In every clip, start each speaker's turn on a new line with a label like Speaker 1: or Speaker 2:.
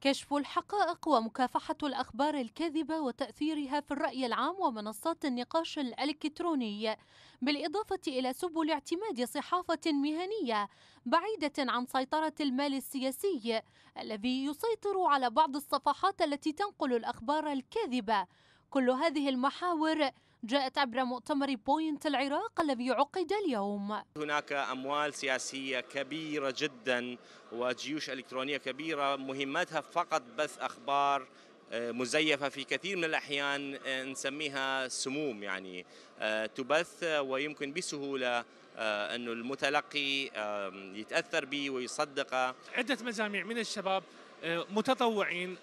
Speaker 1: كشف الحقائق ومكافحة الأخبار الكاذبة وتأثيرها في الرأي العام ومنصات النقاش الإلكتروني بالإضافة إلى سبل اعتماد صحافة مهنية بعيدة عن سيطرة المال السياسي الذي يسيطر على بعض الصفحات التي تنقل الأخبار الكاذبة كل هذه المحاور جاءت عبر مؤتمر بوينت العراق الذي عقد اليوم
Speaker 2: هناك أموال سياسية كبيرة جدا وجيوش إلكترونية كبيرة مهمتها فقط بث أخبار آه، مزيفة في كثير من الأحيان آه، نسميها سموم يعني آه، تبث ويمكن بسهولة أنه المتلقي يتأثر به ويصدقه عدة
Speaker 3: مجاميع من الشباب متطوعين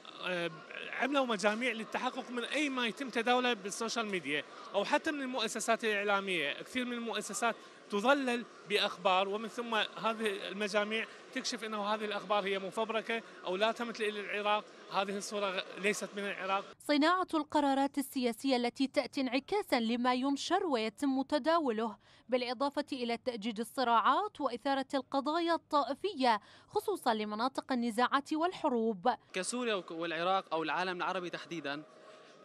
Speaker 3: عملوا مجاميع للتحقق من اي ما يتم تداوله بالسوشيال ميديا او حتى من المؤسسات الاعلاميه، كثير من المؤسسات تضلل باخبار ومن ثم هذه المجاميع تكشف انه هذه الاخبار هي مفبركه او لا تمت الى العراق، هذه الصوره ليست من العراق.
Speaker 1: صناعه القرارات السياسيه التي تاتي انعكاسا لما ينشر ويتم تداوله، بالاضافه الى تاجيج الصراعات واثاره القضايا الطائفيه خصوصا لمناطق النزاعات والحروب.
Speaker 4: كسوريا والعراق او العراق العالم العربي تحديدا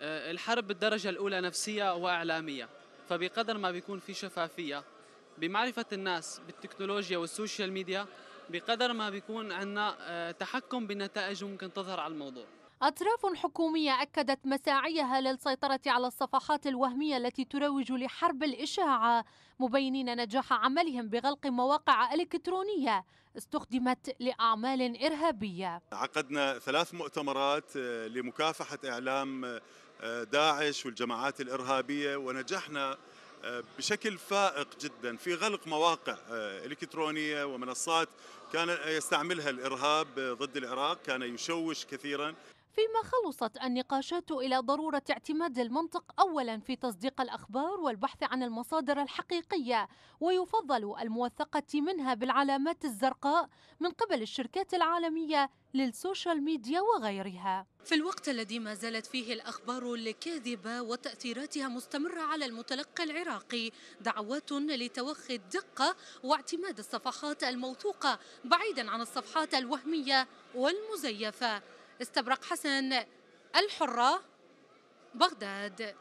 Speaker 4: آه، الحرب بالدرجة الأولى نفسية وإعلامية فبقدر ما بيكون في شفافية بمعرفة الناس بالتكنولوجيا والسوشيال ميديا بقدر ما بيكون عندنا آه، تحكم بالنتائج ممكن تظهر على الموضوع
Speaker 1: أطراف حكومية أكدت مساعيها للسيطرة على الصفحات الوهمية التي تروج لحرب الإشاعة مبينين نجاح عملهم بغلق مواقع إلكترونية استخدمت لأعمال إرهابية
Speaker 5: عقدنا ثلاث مؤتمرات آه، لمكافحة إعلام آه، داعش والجماعات الإرهابية ونجحنا آه، بشكل فائق جدا في غلق مواقع الكترونيه ومنصات كان يستعملها الارهاب ضد العراق كان يشوش كثيرا
Speaker 1: فيما خلصت النقاشات إلى ضرورة اعتماد المنطق أولا في تصديق الأخبار والبحث عن المصادر الحقيقية ويفضل الموثقة منها بالعلامات الزرقاء من قبل الشركات العالمية للسوشيال ميديا وغيرها في الوقت الذي ما زالت فيه الأخبار الكاذبة وتأثيراتها مستمرة على المتلقي العراقي دعوات لتوخي الدقة واعتماد الصفحات الموثوقة بعيدا عن الصفحات الوهمية والمزيفة استبرق حسن الحرة بغداد